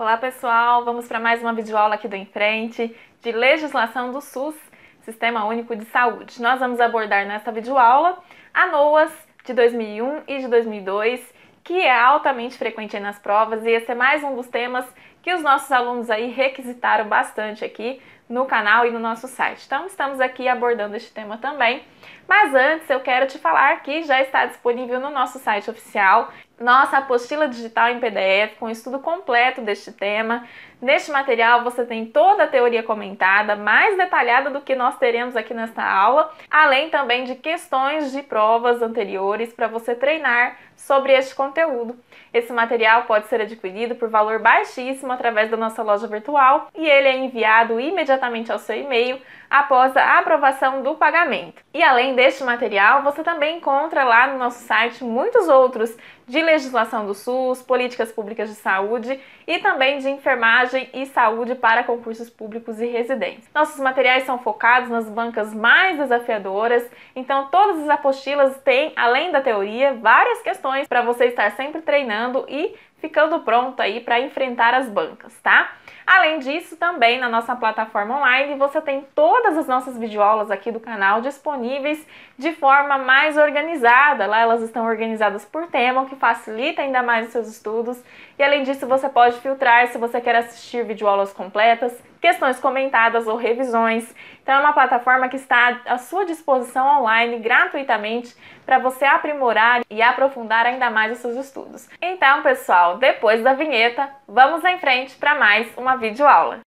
Olá pessoal, vamos para mais uma videoaula aqui do Em Frente de legislação do SUS, Sistema Único de Saúde. Nós vamos abordar nesta videoaula a NOAS de 2001 e de 2002, que é altamente frequente nas provas e esse é mais um dos temas que os nossos alunos aí requisitaram bastante aqui no canal e no nosso site. Então, estamos aqui abordando este tema também. Mas antes, eu quero te falar que já está disponível no nosso site oficial nossa apostila digital em PDF com estudo completo deste tema. Neste material você tem toda a teoria comentada, mais detalhada do que nós teremos aqui nesta aula, além também de questões de provas anteriores para você treinar sobre este conteúdo. Esse material pode ser adquirido por valor baixíssimo através da nossa loja virtual e ele é enviado imediatamente ao seu e-mail após a aprovação do pagamento. E além deste material, você também encontra lá no nosso site muitos outros de legislação do SUS, políticas públicas de saúde e também de enfermagem e saúde para concursos públicos e residentes. Nossos materiais são focados nas bancas mais desafiadoras, então todas as apostilas têm, além da teoria, várias questões para você estar sempre treinando e ficando pronto aí para enfrentar as bancas, tá? Além disso, também na nossa plataforma online você tem todas as nossas videoaulas aqui do canal disponíveis de forma mais organizada. Lá elas estão organizadas por tema, o que facilita ainda mais os seus estudos e além disso, você pode filtrar se você quer assistir videoaulas completas, questões comentadas ou revisões. Então é uma plataforma que está à sua disposição online gratuitamente para você aprimorar e aprofundar ainda mais os seus estudos. Então, pessoal, depois da vinheta, vamos em frente para mais uma videoaula.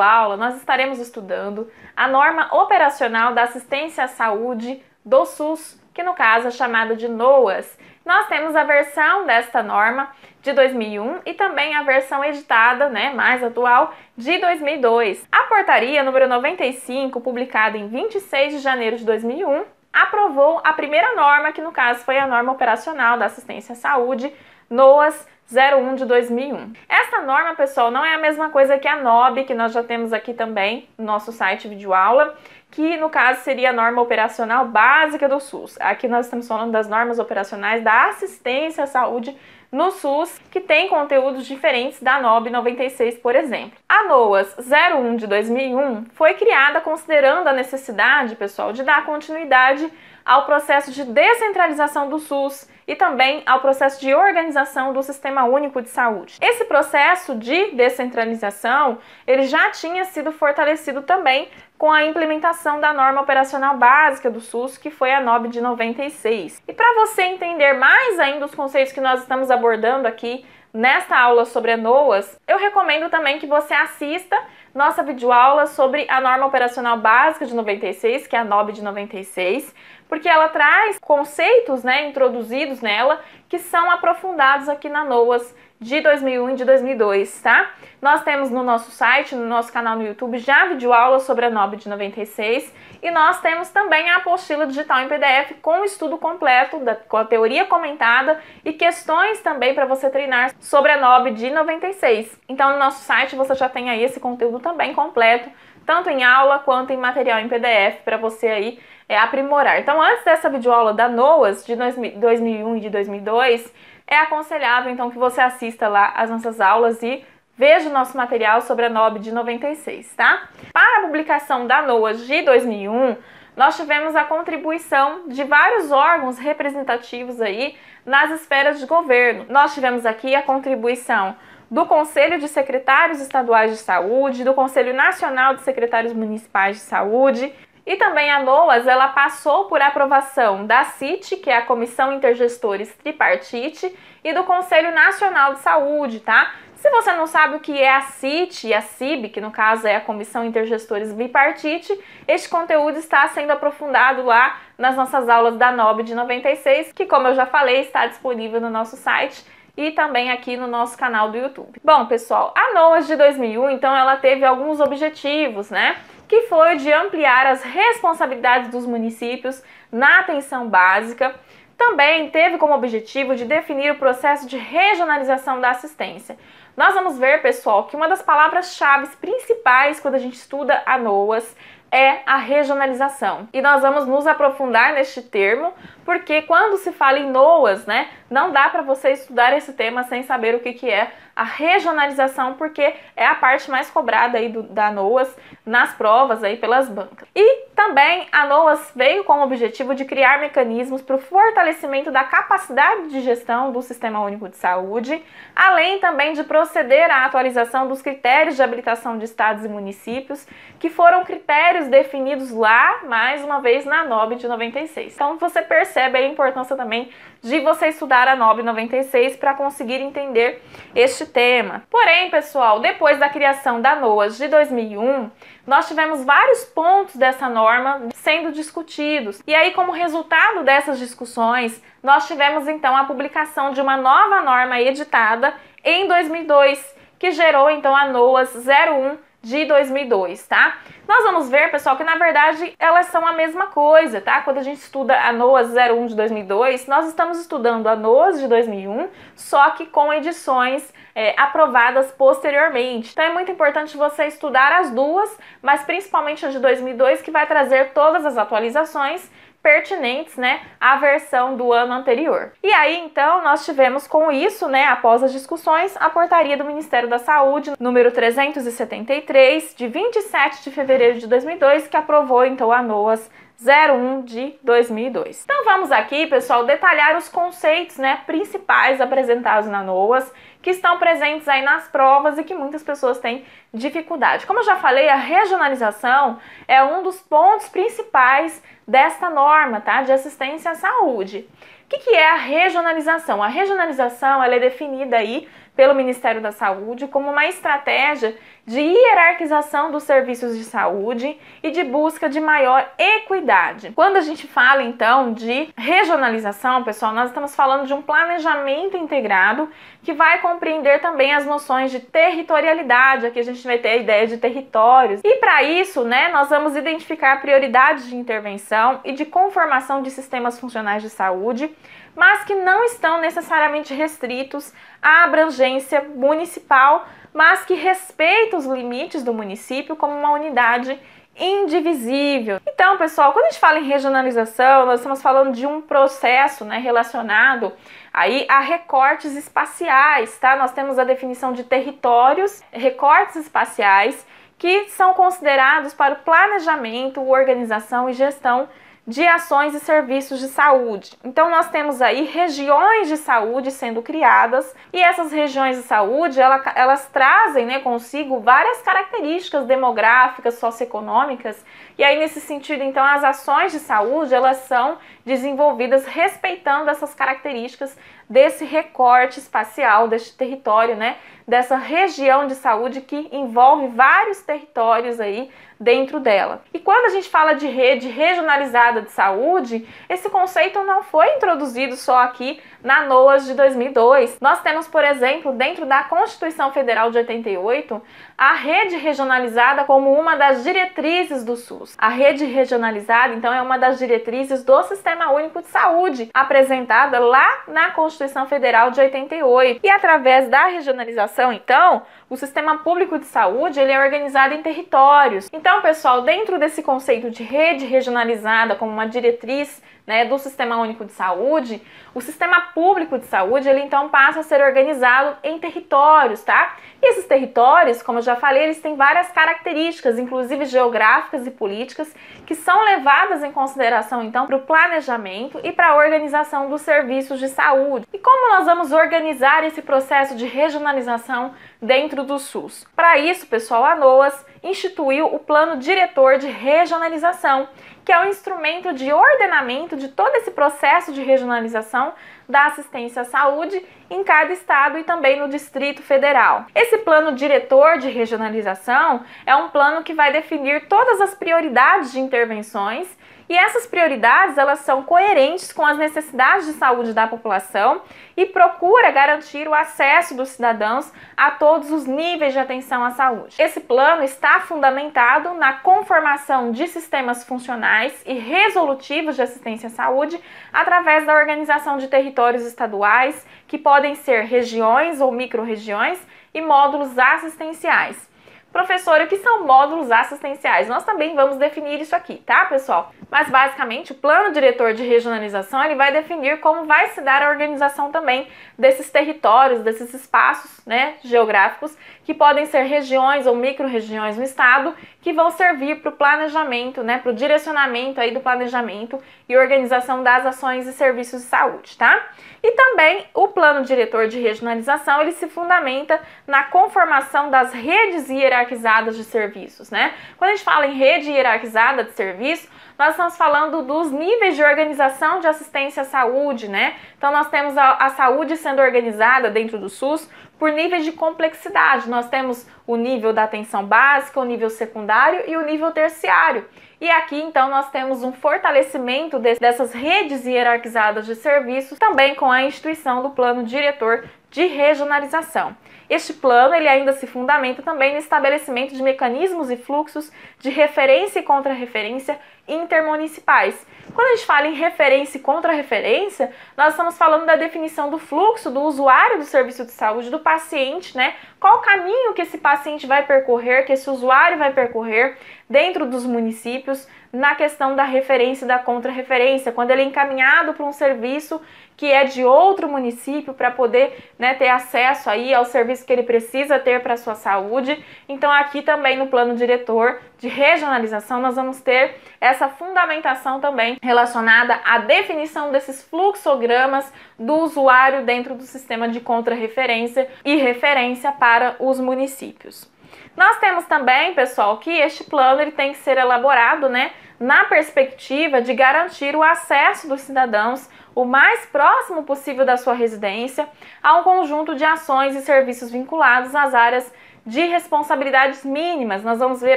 aula, nós estaremos estudando a norma operacional da assistência à saúde do SUS, que no caso é chamada de NOAS. Nós temos a versão desta norma de 2001 e também a versão editada, né, mais atual, de 2002. A portaria número 95, publicada em 26 de janeiro de 2001, aprovou a primeira norma, que no caso foi a norma operacional da assistência à saúde, NOAS 01 de 2001. Essa norma, pessoal, não é a mesma coisa que a NOB, que nós já temos aqui também no nosso site videoaula, que no caso seria a norma operacional básica do SUS. Aqui nós estamos falando das normas operacionais da assistência à saúde no SUS, que tem conteúdos diferentes da NOB 96, por exemplo. A NOAS 01 de 2001 foi criada considerando a necessidade, pessoal, de dar continuidade ao processo de descentralização do SUS, e também ao processo de organização do Sistema Único de Saúde. Esse processo de descentralização, ele já tinha sido fortalecido também com a implementação da norma operacional básica do SUS, que foi a NOB de 96. E para você entender mais ainda os conceitos que nós estamos abordando aqui nesta aula sobre a NOAS, eu recomendo também que você assista nossa videoaula sobre a norma operacional básica de 96, que é a NOB de 96, porque ela traz conceitos né, introduzidos nela que são aprofundados aqui na NOAS de 2001 e de 2002, tá? Nós temos no nosso site, no nosso canal no YouTube, já videoaula sobre a NOB de 96 e nós temos também a apostila digital em PDF com o estudo completo, da, com a teoria comentada e questões também para você treinar sobre a NOB de 96. Então no nosso site você já tem aí esse conteúdo também completo tanto em aula quanto em material em PDF para você aí é, aprimorar. Então, antes dessa videoaula da NOAS de 2001 e de 2002, é aconselhável então que você assista lá as nossas aulas e Veja o nosso material sobre a NOB de 96, tá? Para a publicação da NOAS de 2001, nós tivemos a contribuição de vários órgãos representativos aí nas esferas de governo. Nós tivemos aqui a contribuição do Conselho de Secretários Estaduais de Saúde, do Conselho Nacional de Secretários Municipais de Saúde. E também a NOAS, ela passou por aprovação da CIT, que é a Comissão Intergestores Tripartite, e do Conselho Nacional de Saúde, tá? Se você não sabe o que é a CIT e a CIB, que no caso é a Comissão Intergestores Bipartite, este conteúdo está sendo aprofundado lá nas nossas aulas da NOB de 96, que como eu já falei, está disponível no nosso site e também aqui no nosso canal do YouTube. Bom, pessoal, a NOAS de 2001, então, ela teve alguns objetivos, né? Que foi de ampliar as responsabilidades dos municípios na atenção básica, também teve como objetivo de definir o processo de regionalização da assistência. Nós vamos ver, pessoal, que uma das palavras-chave principais quando a gente estuda a NOAS é a regionalização. E nós vamos nos aprofundar neste termo porque quando se fala em NOAS, né, não dá para você estudar esse tema sem saber o que, que é a regionalização, porque é a parte mais cobrada aí do, da NOAS nas provas aí pelas bancas. E também a NOAS veio com o objetivo de criar mecanismos para o fortalecimento da capacidade de gestão do Sistema Único de Saúde, além também de proceder à atualização dos critérios de habilitação de estados e municípios, que foram critérios definidos lá, mais uma vez, na NOB de 96. Então você percebe percebe a importância também de você estudar a 996 para conseguir entender este tema. Porém, pessoal, depois da criação da NOAS de 2001, nós tivemos vários pontos dessa norma sendo discutidos. E aí, como resultado dessas discussões, nós tivemos então a publicação de uma nova norma editada em 2002, que gerou então a NOAS 01 de 2002, tá? Nós vamos ver, pessoal, que na verdade elas são a mesma coisa, tá? Quando a gente estuda a NOAS 01 de 2002, nós estamos estudando a NOAS de 2001, só que com edições é, aprovadas posteriormente. Então é muito importante você estudar as duas, mas principalmente a de 2002, que vai trazer todas as atualizações pertinentes, né, à versão do ano anterior. E aí, então, nós tivemos com isso, né, após as discussões, a portaria do Ministério da Saúde número 373 de 27 de fevereiro de 2002 que aprovou então a NOAS 01 de 2002. Então vamos aqui, pessoal, detalhar os conceitos, né, principais apresentados na NOAS que estão presentes aí nas provas e que muitas pessoas têm dificuldade. Como eu já falei, a regionalização é um dos pontos principais desta norma, tá? De assistência à saúde. O que, que é a regionalização? A regionalização ela é definida aí pelo Ministério da Saúde como uma estratégia de hierarquização dos serviços de saúde e de busca de maior equidade. Quando a gente fala então de regionalização, pessoal, nós estamos falando de um planejamento integrado que vai compreender também as noções de territorialidade, aqui a gente vai ter a ideia de territórios. E para isso, né, nós vamos identificar prioridades de intervenção e de conformação de sistemas funcionais de saúde, mas que não estão necessariamente restritos à abrangência municipal mas que respeita os limites do município como uma unidade indivisível. Então, pessoal, quando a gente fala em regionalização, nós estamos falando de um processo né, relacionado aí a recortes espaciais, tá? Nós temos a definição de territórios, recortes espaciais, que são considerados para o planejamento, organização e gestão de ações e serviços de saúde. Então nós temos aí regiões de saúde sendo criadas e essas regiões de saúde elas, elas trazem né, consigo várias características demográficas, socioeconômicas e aí nesse sentido então as ações de saúde elas são desenvolvidas respeitando essas características desse recorte espacial, deste território, né? Dessa região de saúde que envolve vários territórios aí dentro dela. E quando a gente fala de rede regionalizada de saúde, esse conceito não foi introduzido só aqui na NOAS de 2002. Nós temos, por exemplo, dentro da Constituição Federal de 88, a rede regionalizada como uma das diretrizes do SUS. A rede regionalizada, então, é uma das diretrizes do Sistema Único de Saúde, apresentada lá na Constituição Federal de 88. E através da regionalização, então, o sistema público de saúde ele é organizado em territórios. Então, pessoal, dentro desse conceito de rede regionalizada como uma diretriz né, do Sistema Único de Saúde, o sistema público de saúde, ele então passa a ser organizado em territórios, tá? E esses territórios, como eu já falei, eles têm várias características, inclusive geográficas e políticas, que são levadas em consideração então para o planejamento e para a organização dos serviços de saúde. E como nós vamos organizar esse processo de regionalização dentro do SUS? Para isso, pessoal, a NOAS instituiu o Plano Diretor de Regionalização, que é o um instrumento de ordenamento de todo esse processo de regionalização da assistência à saúde em cada estado e também no Distrito Federal. Esse plano diretor de regionalização é um plano que vai definir todas as prioridades de intervenções e essas prioridades, elas são coerentes com as necessidades de saúde da população e procura garantir o acesso dos cidadãos a todos os níveis de atenção à saúde. Esse plano está fundamentado na conformação de sistemas funcionais e resolutivos de assistência à saúde através da organização de territórios estaduais, que podem ser regiões ou microrregiões e módulos assistenciais. Professor, o que são módulos assistenciais? Nós também vamos definir isso aqui, tá, pessoal? mas basicamente o plano diretor de regionalização ele vai definir como vai se dar a organização também desses territórios, desses espaços né, geográficos, que podem ser regiões ou micro-regiões no estado, que vão servir para o planejamento, né, para o direcionamento aí do planejamento e organização das ações e serviços de saúde, tá? E também o plano diretor de regionalização, ele se fundamenta na conformação das redes hierarquizadas de serviços, né? Quando a gente fala em rede hierarquizada de serviço, nós estamos falando dos níveis de organização de assistência à saúde, né? Então, nós temos a, a saúde sendo organizada dentro do SUS por níveis de complexidade. Nós temos o nível da atenção básica, o nível secundário e o nível terciário. E aqui então nós temos um fortalecimento de, dessas redes hierarquizadas de serviços, também com a instituição do plano diretor de regionalização. Este plano ele ainda se fundamenta também no estabelecimento de mecanismos e fluxos de referência e contra-referência intermunicipais, quando a gente fala em referência e contra-referência, nós estamos falando da definição do fluxo do usuário do serviço de saúde, do paciente, né? Qual o caminho que esse paciente vai percorrer, que esse usuário vai percorrer dentro dos municípios, na questão da referência e da referência quando ele é encaminhado para um serviço que é de outro município para poder né, ter acesso aí ao serviço que ele precisa ter para sua saúde. Então aqui também no plano diretor de regionalização nós vamos ter essa fundamentação também relacionada à definição desses fluxogramas do usuário dentro do sistema de contra-referência e referência para os municípios. Nós temos também, pessoal, que este plano ele tem que ser elaborado, né, na perspectiva de garantir o acesso dos cidadãos o mais próximo possível da sua residência a um conjunto de ações e serviços vinculados às áreas de responsabilidades mínimas. Nós vamos ver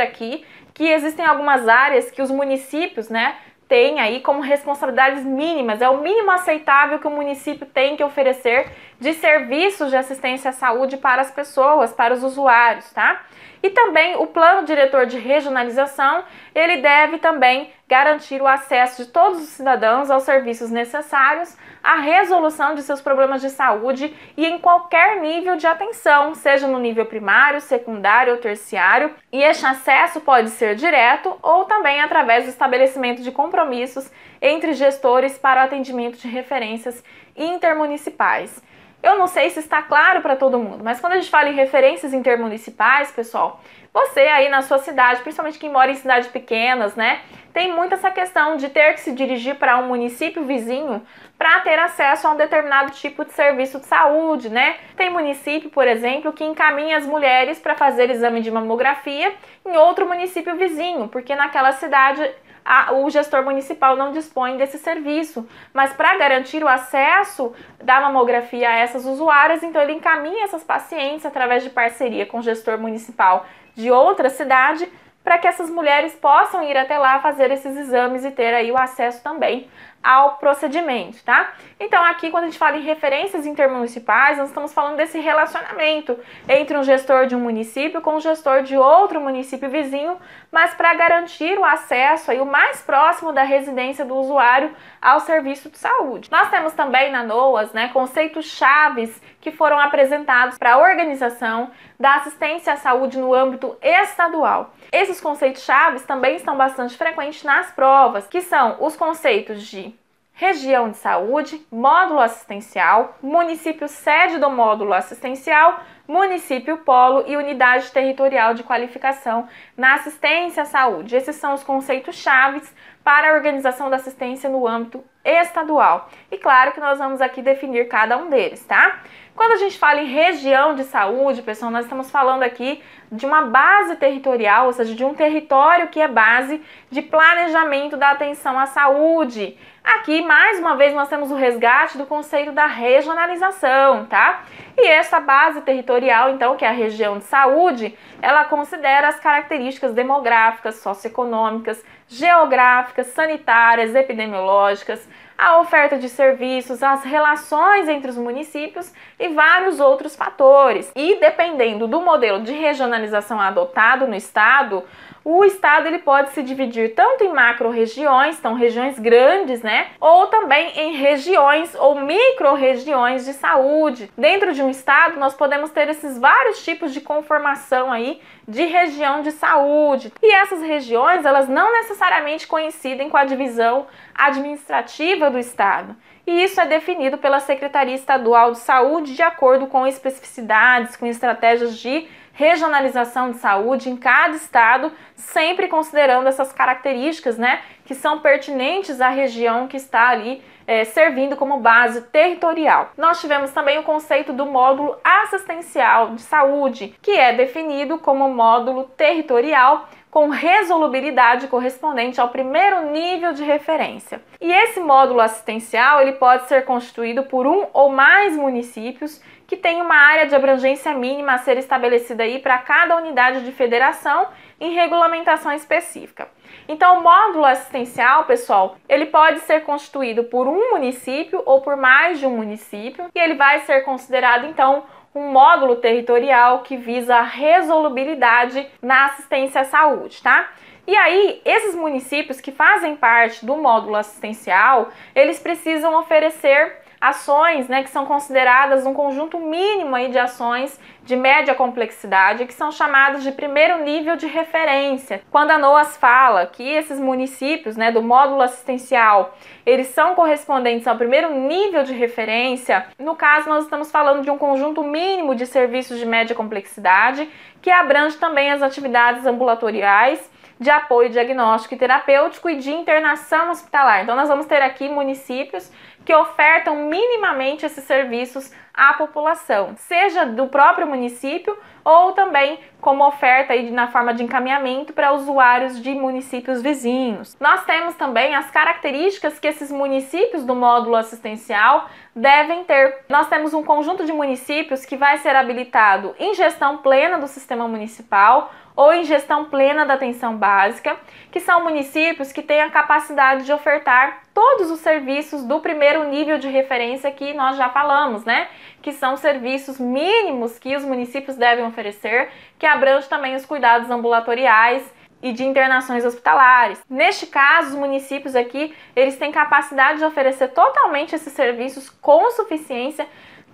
aqui que existem algumas áreas que os municípios, né, tem aí como responsabilidades mínimas, é o mínimo aceitável que o município tem que oferecer de serviços de assistência à saúde para as pessoas, para os usuários, tá? E também o plano diretor de regionalização, ele deve também garantir o acesso de todos os cidadãos aos serviços necessários à resolução de seus problemas de saúde e em qualquer nível de atenção, seja no nível primário, secundário ou terciário. E este acesso pode ser direto ou também através do estabelecimento de compromissos entre gestores para o atendimento de referências intermunicipais. Eu não sei se está claro para todo mundo, mas quando a gente fala em referências intermunicipais, pessoal, você aí na sua cidade, principalmente quem mora em cidades pequenas, né, tem muito essa questão de ter que se dirigir para um município vizinho para ter acesso a um determinado tipo de serviço de saúde, né? Tem município, por exemplo, que encaminha as mulheres para fazer exame de mamografia em outro município vizinho, porque naquela cidade a, o gestor municipal não dispõe desse serviço. Mas para garantir o acesso da mamografia a essas usuárias, então ele encaminha essas pacientes através de parceria com o gestor municipal de outra cidade para que essas mulheres possam ir até lá fazer esses exames e ter aí o acesso também ao procedimento, tá? Então, aqui, quando a gente fala em referências intermunicipais, nós estamos falando desse relacionamento entre um gestor de um município com um gestor de outro município vizinho, mas para garantir o acesso aí o mais próximo da residência do usuário ao serviço de saúde. Nós temos também na NOAS, né, conceitos chaves que foram apresentados para a organização da assistência à saúde no âmbito estadual. Esses conceitos chaves também estão bastante frequentes nas provas, que são os conceitos de região de saúde, módulo assistencial, município sede do módulo assistencial, município polo e unidade territorial de qualificação na assistência à saúde. Esses são os conceitos chaves para a organização da assistência no âmbito estadual. E claro que nós vamos aqui definir cada um deles, tá? Quando a gente fala em região de saúde, pessoal, nós estamos falando aqui de uma base territorial, ou seja, de um território que é base de planejamento da atenção à saúde. Aqui, mais uma vez, nós temos o resgate do conceito da regionalização, tá? E essa base territorial, então, que é a região de saúde, ela considera as características demográficas, socioeconômicas, geográficas, sanitárias, epidemiológicas, a oferta de serviços, as relações entre os municípios e vários outros fatores. E dependendo do modelo de regionalização adotado no estado, o estado ele pode se dividir tanto em macro-regiões, então regiões grandes, né? Ou também em regiões ou micro-regiões de saúde. Dentro de um estado, nós podemos ter esses vários tipos de conformação aí de região de saúde. E essas regiões, elas não necessariamente coincidem com a divisão administrativa do estado e isso é definido pela Secretaria Estadual de Saúde de acordo com especificidades, com estratégias de regionalização de saúde em cada estado, sempre considerando essas características, né, que são pertinentes à região que está ali é, servindo como base territorial. Nós tivemos também o conceito do módulo assistencial de saúde, que é definido como módulo territorial com resolubilidade correspondente ao primeiro nível de referência. E esse módulo assistencial ele pode ser constituído por um ou mais municípios que tem uma área de abrangência mínima a ser estabelecida aí para cada unidade de federação em regulamentação específica. Então, o módulo assistencial, pessoal, ele pode ser constituído por um município ou por mais de um município e ele vai ser considerado então um módulo territorial que visa a resolubilidade na assistência à saúde, tá? E aí, esses municípios que fazem parte do módulo assistencial, eles precisam oferecer ações né, que são consideradas um conjunto mínimo aí de ações de média complexidade, que são chamadas de primeiro nível de referência. Quando a NOAS fala que esses municípios né, do módulo assistencial, eles são correspondentes ao primeiro nível de referência, no caso nós estamos falando de um conjunto mínimo de serviços de média complexidade, que abrange também as atividades ambulatoriais de apoio diagnóstico e terapêutico e de internação hospitalar. Então, nós vamos ter aqui municípios que ofertam minimamente esses serviços à população, seja do próprio município ou também como oferta aí na forma de encaminhamento para usuários de municípios vizinhos. Nós temos também as características que esses municípios do módulo assistencial devem ter. Nós temos um conjunto de municípios que vai ser habilitado em gestão plena do sistema municipal ou em gestão plena da atenção básica, que são municípios que têm a capacidade de ofertar todos os serviços do primeiro nível de referência que nós já falamos, né? Que são serviços mínimos que os municípios devem oferecer, que abrange também os cuidados ambulatoriais e de internações hospitalares. Neste caso, os municípios aqui, eles têm capacidade de oferecer totalmente esses serviços com suficiência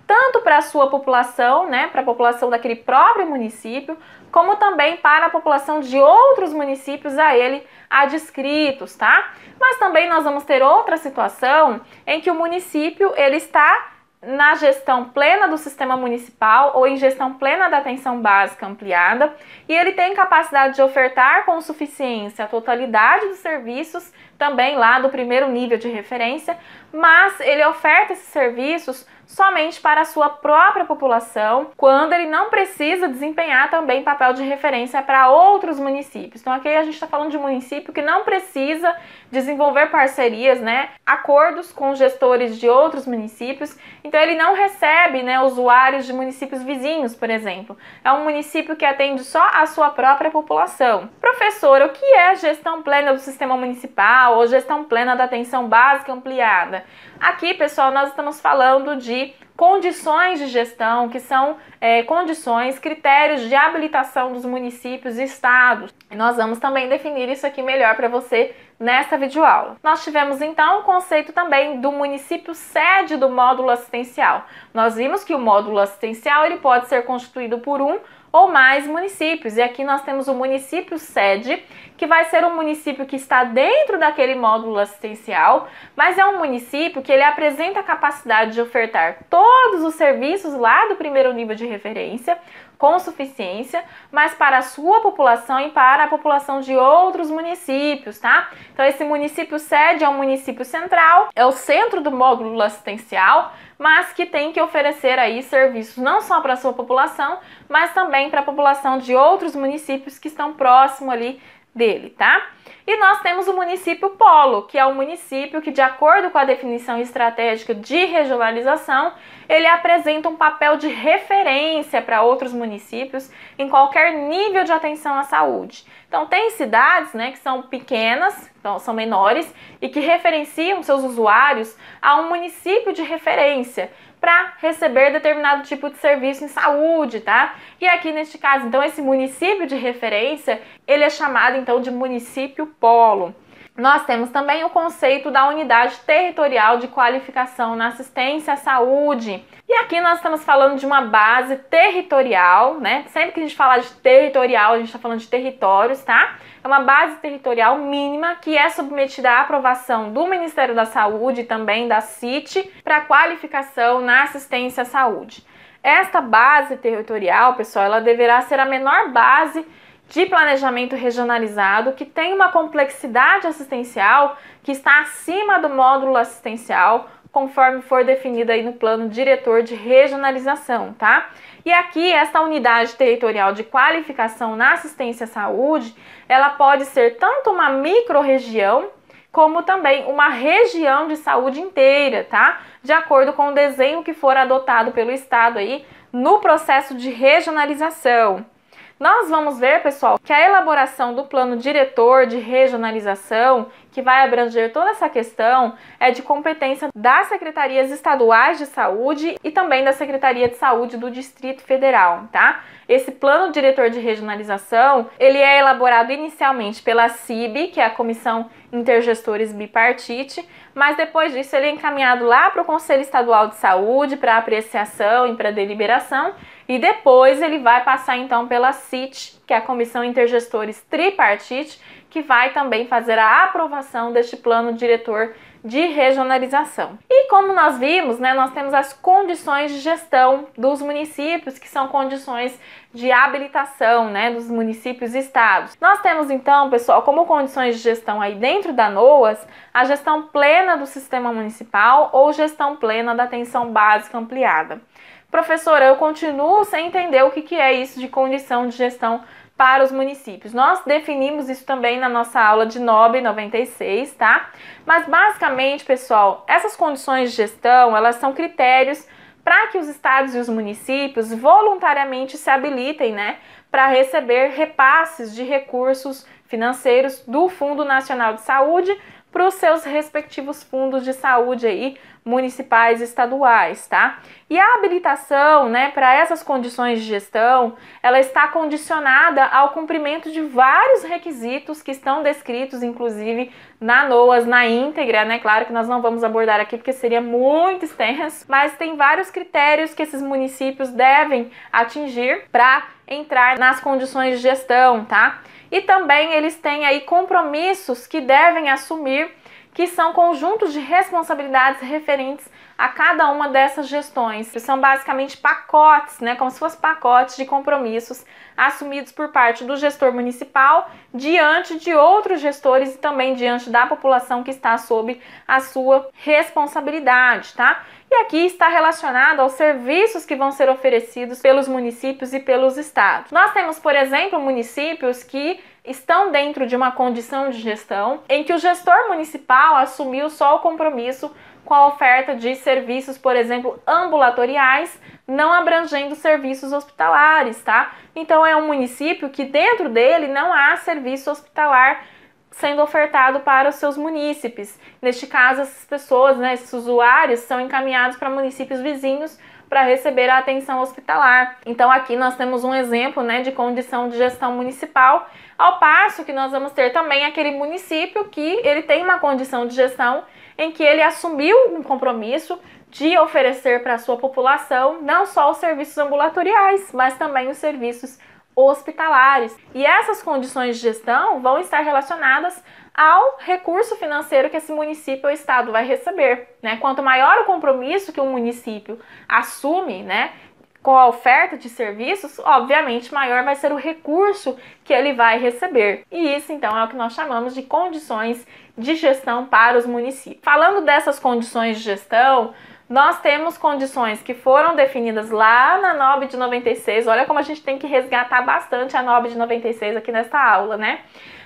tanto para a sua população, né, para a população daquele próprio município, como também para a população de outros municípios a ele adscritos, tá? Mas também nós vamos ter outra situação em que o município ele está na gestão plena do sistema municipal ou em gestão plena da atenção básica ampliada, e ele tem capacidade de ofertar com suficiência a totalidade dos serviços, também lá do primeiro nível de referência, mas ele oferta esses serviços somente para a sua própria população, quando ele não precisa desempenhar também papel de referência para outros municípios. Então aqui a gente está falando de município que não precisa desenvolver parcerias, né, acordos com gestores de outros municípios. Então ele não recebe, né, usuários de municípios vizinhos, por exemplo. É um município que atende só a sua própria população. Professor, o que é gestão plena do sistema municipal ou gestão plena da atenção básica ampliada? Aqui, pessoal, nós estamos falando de condições de gestão, que são é, condições, critérios de habilitação dos municípios e estados. Nós vamos também definir isso aqui melhor para você nesta videoaula. Nós tivemos então o conceito também do município sede do módulo assistencial. Nós vimos que o módulo assistencial ele pode ser constituído por um ou mais municípios. E aqui nós temos o município sede, que vai ser um município que está dentro daquele módulo assistencial, mas é um município que ele apresenta a capacidade de ofertar todos os serviços lá do primeiro nível de referência, com suficiência, mas para a sua população e para a população de outros municípios, tá? Então esse município sede é um município central, é o centro do módulo assistencial, mas que tem que oferecer aí serviços não só para a sua população, mas também para a população de outros municípios que estão próximo ali dele, tá? E nós temos o município Polo, que é um município que, de acordo com a definição estratégica de regionalização, ele apresenta um papel de referência para outros municípios em qualquer nível de atenção à saúde. Então, tem cidades né, que são pequenas, então, são menores, e que referenciam seus usuários a um município de referência para receber determinado tipo de serviço em saúde, tá? E aqui neste caso, então, esse município de referência, ele é chamado então de município município polo. Nós temos também o conceito da unidade territorial de qualificação na assistência à saúde. E aqui nós estamos falando de uma base territorial, né? Sempre que a gente falar de territorial, a gente está falando de territórios, tá? É uma base territorial mínima que é submetida à aprovação do Ministério da Saúde e também da CIT para qualificação na assistência à saúde. Esta base territorial, pessoal, ela deverá ser a menor base de planejamento regionalizado que tem uma complexidade assistencial que está acima do módulo assistencial, conforme for definida aí no plano diretor de regionalização, tá? E aqui esta unidade territorial de qualificação na assistência à saúde, ela pode ser tanto uma microrregião como também uma região de saúde inteira, tá? De acordo com o desenho que for adotado pelo estado aí no processo de regionalização. Nós vamos ver, pessoal, que a elaboração do plano diretor de regionalização, que vai abranger toda essa questão, é de competência das secretarias estaduais de saúde e também da Secretaria de Saúde do Distrito Federal, tá? Esse plano diretor de regionalização, ele é elaborado inicialmente pela CIB, que é a Comissão Intergestores Bipartite, mas depois disso ele é encaminhado lá para o Conselho Estadual de Saúde para apreciação e para deliberação e depois ele vai passar então pela CIT, que é a Comissão Intergestores Tripartite, que vai também fazer a aprovação deste plano diretor de regionalização. E como nós vimos, né, nós temos as condições de gestão dos municípios, que são condições de habilitação, né, dos municípios e estados. Nós temos então, pessoal, como condições de gestão aí dentro da NOAS, a gestão plena do sistema municipal ou gestão plena da atenção básica ampliada. Professora, eu continuo sem entender o que, que é isso de condição de gestão para os municípios. Nós definimos isso também na nossa aula de NOB 96, tá? Mas basicamente, pessoal, essas condições de gestão, elas são critérios para que os estados e os municípios voluntariamente se habilitem, né, para receber repasses de recursos financeiros do Fundo Nacional de Saúde para os seus respectivos fundos de saúde aí municipais e estaduais, tá? E a habilitação, né, para essas condições de gestão, ela está condicionada ao cumprimento de vários requisitos que estão descritos inclusive na NOAS na íntegra, né? Claro que nós não vamos abordar aqui porque seria muito extenso, mas tem vários critérios que esses municípios devem atingir para entrar nas condições de gestão, tá? e também eles têm aí compromissos que devem assumir, que são conjuntos de responsabilidades referentes a cada uma dessas gestões, são basicamente pacotes, né, como se fossem pacotes de compromissos assumidos por parte do gestor municipal diante de outros gestores e também diante da população que está sob a sua responsabilidade, tá? e aqui está relacionado aos serviços que vão ser oferecidos pelos municípios e pelos estados. Nós temos, por exemplo, municípios que estão dentro de uma condição de gestão em que o gestor municipal assumiu só o compromisso com a oferta de serviços, por exemplo, ambulatoriais, não abrangendo serviços hospitalares, tá? Então é um município que dentro dele não há serviço hospitalar sendo ofertado para os seus munícipes. Neste caso, essas pessoas, né, esses usuários, são encaminhados para municípios vizinhos para receber a atenção hospitalar. Então aqui nós temos um exemplo né, de condição de gestão municipal, ao passo que nós vamos ter também aquele município que ele tem uma condição de gestão em que ele assumiu um compromisso de oferecer para a sua população não só os serviços ambulatoriais, mas também os serviços hospitalares. E essas condições de gestão vão estar relacionadas ao recurso financeiro que esse município ou estado vai receber. Né? Quanto maior o compromisso que o município assume, né, com a oferta de serviços, obviamente maior vai ser o recurso que ele vai receber. E isso então é o que nós chamamos de condições de gestão para os municípios. Falando dessas condições de gestão, nós temos condições que foram definidas lá na NOB de 96. Olha como a gente tem que resgatar bastante a NOB de 96 aqui nesta aula, né?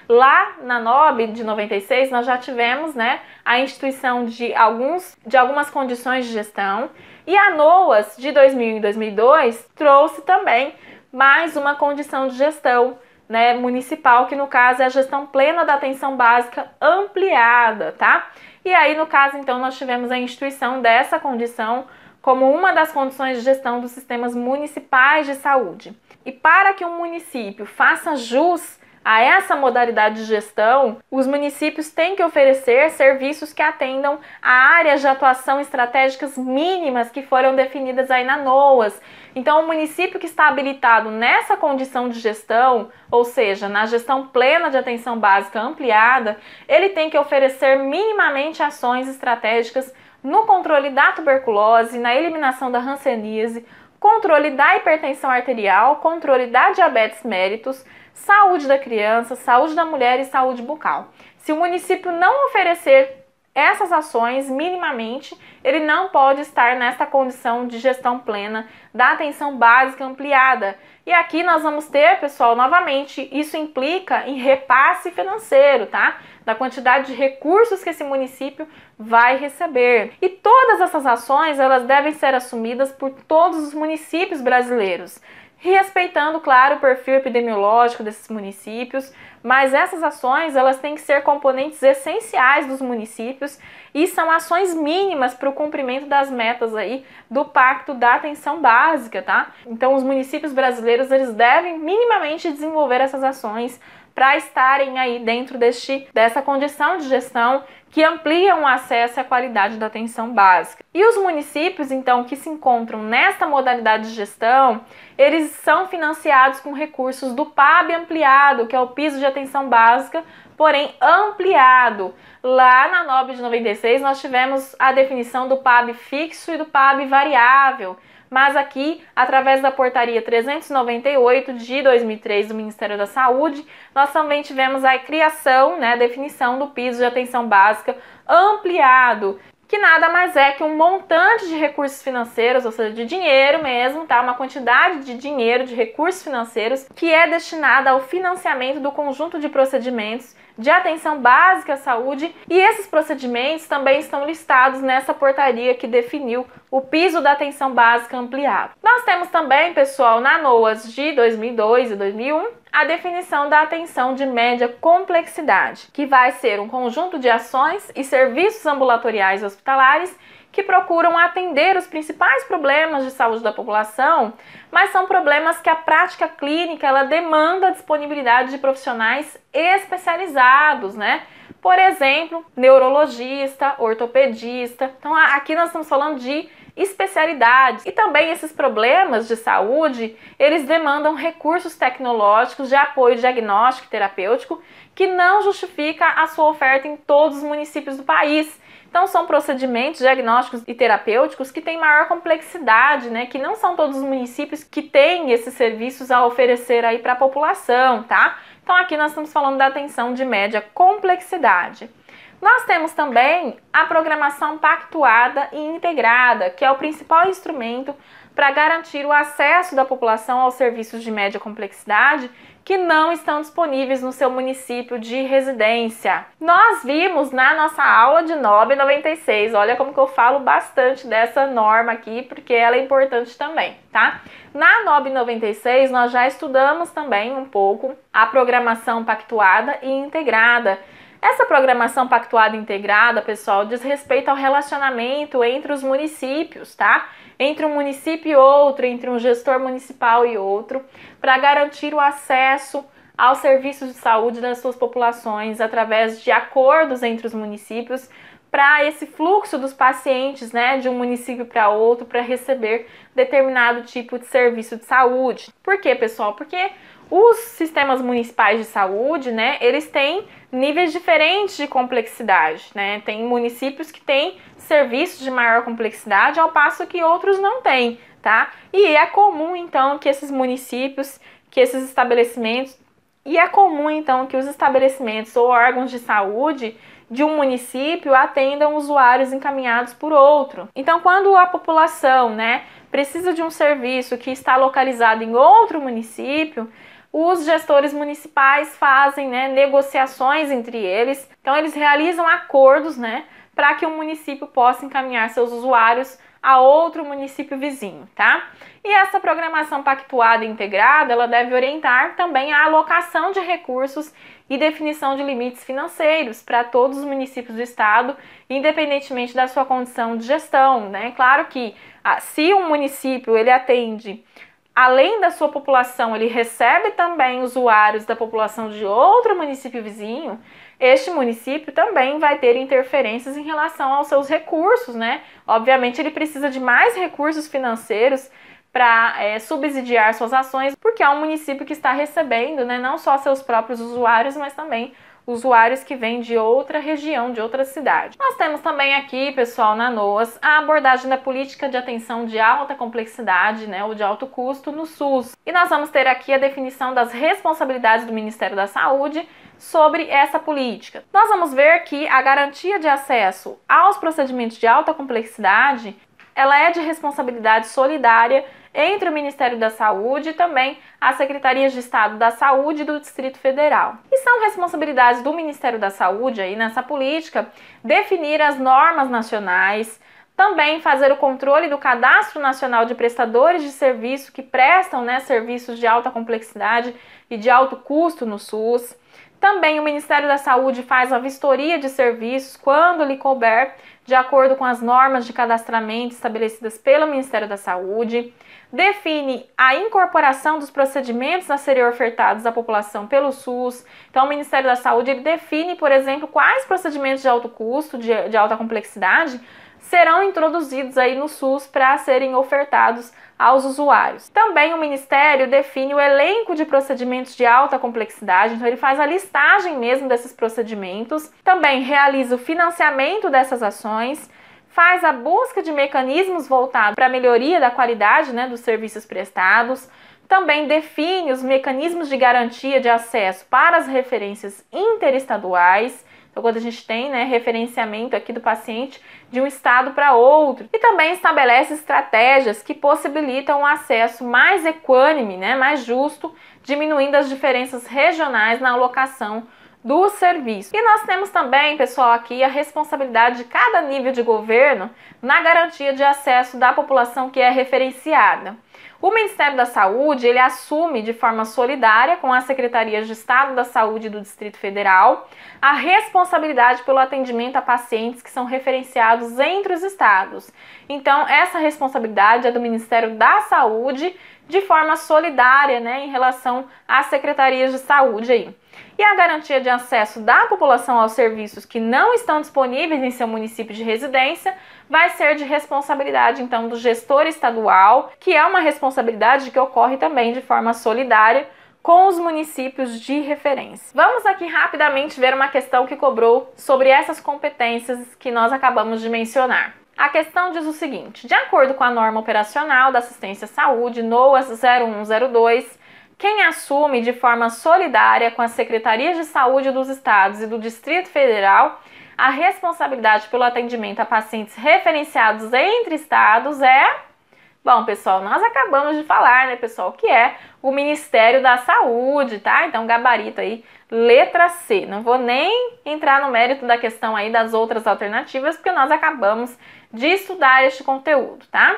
Lá na NOB de 96, nós já tivemos né, a instituição de, alguns, de algumas condições de gestão. E a NOAS de 2000 e 2002 trouxe também mais uma condição de gestão né, municipal, que no caso é a gestão plena da atenção básica ampliada, tá? E aí, no caso, então, nós tivemos a instituição dessa condição como uma das condições de gestão dos sistemas municipais de saúde. E para que um município faça jus a essa modalidade de gestão, os municípios têm que oferecer serviços que atendam a áreas de atuação estratégicas mínimas que foram definidas aí na NOAS, então, o município que está habilitado nessa condição de gestão, ou seja, na gestão plena de atenção básica ampliada, ele tem que oferecer minimamente ações estratégicas no controle da tuberculose, na eliminação da hanseníase, controle da hipertensão arterial, controle da diabetes méritos, saúde da criança, saúde da mulher e saúde bucal. Se o município não oferecer essas ações, minimamente, ele não pode estar nesta condição de gestão plena da atenção básica ampliada. E aqui nós vamos ter, pessoal, novamente, isso implica em repasse financeiro, tá? Da quantidade de recursos que esse município vai receber. E todas essas ações, elas devem ser assumidas por todos os municípios brasileiros respeitando, claro, o perfil epidemiológico desses municípios, mas essas ações elas têm que ser componentes essenciais dos municípios e são ações mínimas para o cumprimento das metas aí do Pacto da Atenção Básica, tá? Então os municípios brasileiros eles devem minimamente desenvolver essas ações para estarem aí dentro deste dessa condição de gestão que ampliam o acesso à qualidade da atenção básica. E os municípios, então, que se encontram nesta modalidade de gestão, eles são financiados com recursos do PAB ampliado, que é o piso de atenção básica, porém ampliado. Lá na NOB de 96 nós tivemos a definição do PAB fixo e do PAB variável mas aqui, através da portaria 398 de 2003 do Ministério da Saúde, nós também tivemos a criação, né, a definição do piso de atenção básica ampliado, que nada mais é que um montante de recursos financeiros, ou seja, de dinheiro mesmo, tá? Uma quantidade de dinheiro, de recursos financeiros, que é destinada ao financiamento do conjunto de procedimentos de atenção básica à saúde, e esses procedimentos também estão listados nessa portaria que definiu o piso da atenção básica ampliado. Nós temos também, pessoal, na NOAS de 2002 e 2001, a definição da atenção de média complexidade, que vai ser um conjunto de ações e serviços ambulatoriais hospitalares que procuram atender os principais problemas de saúde da população, mas são problemas que a prática clínica ela demanda a disponibilidade de profissionais especializados, né? Por exemplo, neurologista, ortopedista. Então aqui nós estamos falando de especialidades. E também esses problemas de saúde, eles demandam recursos tecnológicos de apoio diagnóstico e terapêutico que não justifica a sua oferta em todos os municípios do país. Então são procedimentos diagnósticos e terapêuticos que têm maior complexidade, né? Que não são todos os municípios que têm esses serviços a oferecer aí para a população, tá? Então aqui nós estamos falando da atenção de média complexidade. Nós temos também a programação pactuada e integrada, que é o principal instrumento para garantir o acesso da população aos serviços de média complexidade que não estão disponíveis no seu município de residência. Nós vimos na nossa aula de 996, olha como que eu falo bastante dessa norma aqui, porque ela é importante também, tá? Na 996 nós já estudamos também um pouco a programação pactuada e integrada, essa programação pactuada integrada, pessoal, diz respeito ao relacionamento entre os municípios, tá? Entre um município e outro, entre um gestor municipal e outro, para garantir o acesso aos serviços de saúde das suas populações através de acordos entre os municípios para esse fluxo dos pacientes, né, de um município para outro para receber determinado tipo de serviço de saúde. Por quê, pessoal? Porque os sistemas municipais de saúde, né, eles têm níveis diferentes de complexidade, né? Tem municípios que têm serviços de maior complexidade, ao passo que outros não têm, tá? E é comum então que esses municípios, que esses estabelecimentos, e é comum então que os estabelecimentos ou órgãos de saúde de um município atendam usuários encaminhados por outro. Então, quando a população, né, precisa de um serviço que está localizado em outro município, os gestores municipais fazem né, negociações entre eles, então eles realizam acordos né, para que o município possa encaminhar seus usuários a outro município vizinho, tá? E essa programação pactuada e integrada, ela deve orientar também a alocação de recursos e definição de limites financeiros para todos os municípios do estado, independentemente da sua condição de gestão, né? Claro que ah, se um município ele atende além da sua população, ele recebe também usuários da população de outro município vizinho, este município também vai ter interferências em relação aos seus recursos, né? Obviamente, ele precisa de mais recursos financeiros para é, subsidiar suas ações, porque é um município que está recebendo né, não só seus próprios usuários, mas também usuários que vêm de outra região, de outra cidade. Nós temos também aqui, pessoal, na NOAS, a abordagem da política de atenção de alta complexidade, né, ou de alto custo no SUS. E nós vamos ter aqui a definição das responsabilidades do Ministério da Saúde sobre essa política. Nós vamos ver que a garantia de acesso aos procedimentos de alta complexidade, ela é de responsabilidade solidária entre o Ministério da Saúde e também as Secretarias de Estado da Saúde do Distrito Federal. E são responsabilidades do Ministério da Saúde aí nessa política definir as normas nacionais, também fazer o controle do cadastro nacional de prestadores de serviço que prestam né, serviços de alta complexidade e de alto custo no SUS. Também o Ministério da Saúde faz a vistoria de serviços quando lhe couber, de acordo com as normas de cadastramento estabelecidas pelo Ministério da Saúde define a incorporação dos procedimentos a serem ofertados à população pelo SUS. Então, o Ministério da Saúde ele define, por exemplo, quais procedimentos de alto custo, de, de alta complexidade, serão introduzidos aí no SUS para serem ofertados aos usuários. Também o Ministério define o elenco de procedimentos de alta complexidade, então ele faz a listagem mesmo desses procedimentos, também realiza o financiamento dessas ações faz a busca de mecanismos voltados para a melhoria da qualidade né, dos serviços prestados, também define os mecanismos de garantia de acesso para as referências interestaduais. Então, quando a gente tem né, referenciamento aqui do paciente de um estado para outro, e também estabelece estratégias que possibilitam um acesso mais equânime, né, mais justo, diminuindo as diferenças regionais na alocação do serviço. E nós temos também, pessoal, aqui a responsabilidade de cada nível de governo na garantia de acesso da população que é referenciada. O Ministério da Saúde, ele assume de forma solidária com as secretarias de Estado da Saúde do Distrito Federal a responsabilidade pelo atendimento a pacientes que são referenciados entre os estados. Então, essa responsabilidade é do Ministério da Saúde de forma solidária, né, em relação às secretarias de saúde aí. E a garantia de acesso da população aos serviços que não estão disponíveis em seu município de residência vai ser de responsabilidade então do gestor estadual, que é uma responsabilidade que ocorre também de forma solidária com os municípios de referência. Vamos aqui rapidamente ver uma questão que cobrou sobre essas competências que nós acabamos de mencionar. A questão diz o seguinte: de acordo com a norma operacional da assistência à saúde, NOAS 0102, quem assume de forma solidária com as secretarias de saúde dos estados e do Distrito Federal a responsabilidade pelo atendimento a pacientes referenciados entre estados é Bom, pessoal, nós acabamos de falar, né, pessoal, que é o Ministério da Saúde, tá? Então, gabarito aí, letra C. Não vou nem entrar no mérito da questão aí das outras alternativas, porque nós acabamos de estudar este conteúdo, tá?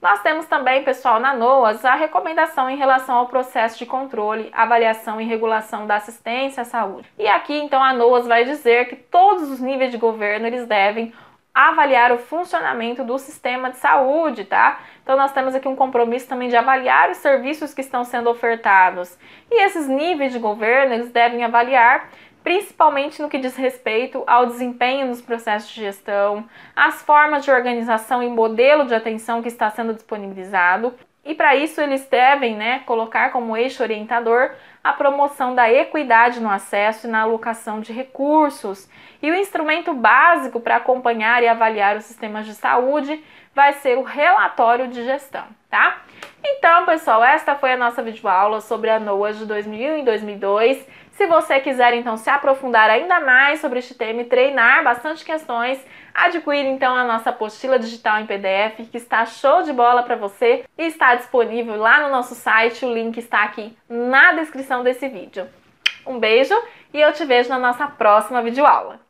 Nós temos também, pessoal, na NOAS, a recomendação em relação ao processo de controle, avaliação e regulação da assistência à saúde. E aqui, então, a NOAS vai dizer que todos os níveis de governo eles devem avaliar o funcionamento do sistema de saúde, tá? Então nós temos aqui um compromisso também de avaliar os serviços que estão sendo ofertados. E esses níveis de governo, eles devem avaliar principalmente no que diz respeito ao desempenho nos processos de gestão, às formas de organização e modelo de atenção que está sendo disponibilizado. E para isso eles devem né, colocar como eixo orientador a promoção da equidade no acesso e na alocação de recursos. E o instrumento básico para acompanhar e avaliar os sistemas de saúde vai ser o relatório de gestão, tá? Então, pessoal, esta foi a nossa videoaula sobre a NOAA de 2001 e 2002. Se você quiser então se aprofundar ainda mais sobre este tema e treinar bastante questões, adquira então a nossa apostila digital em PDF que está show de bola para você e está disponível lá no nosso site. O link está aqui na descrição desse vídeo. Um beijo e eu te vejo na nossa próxima videoaula.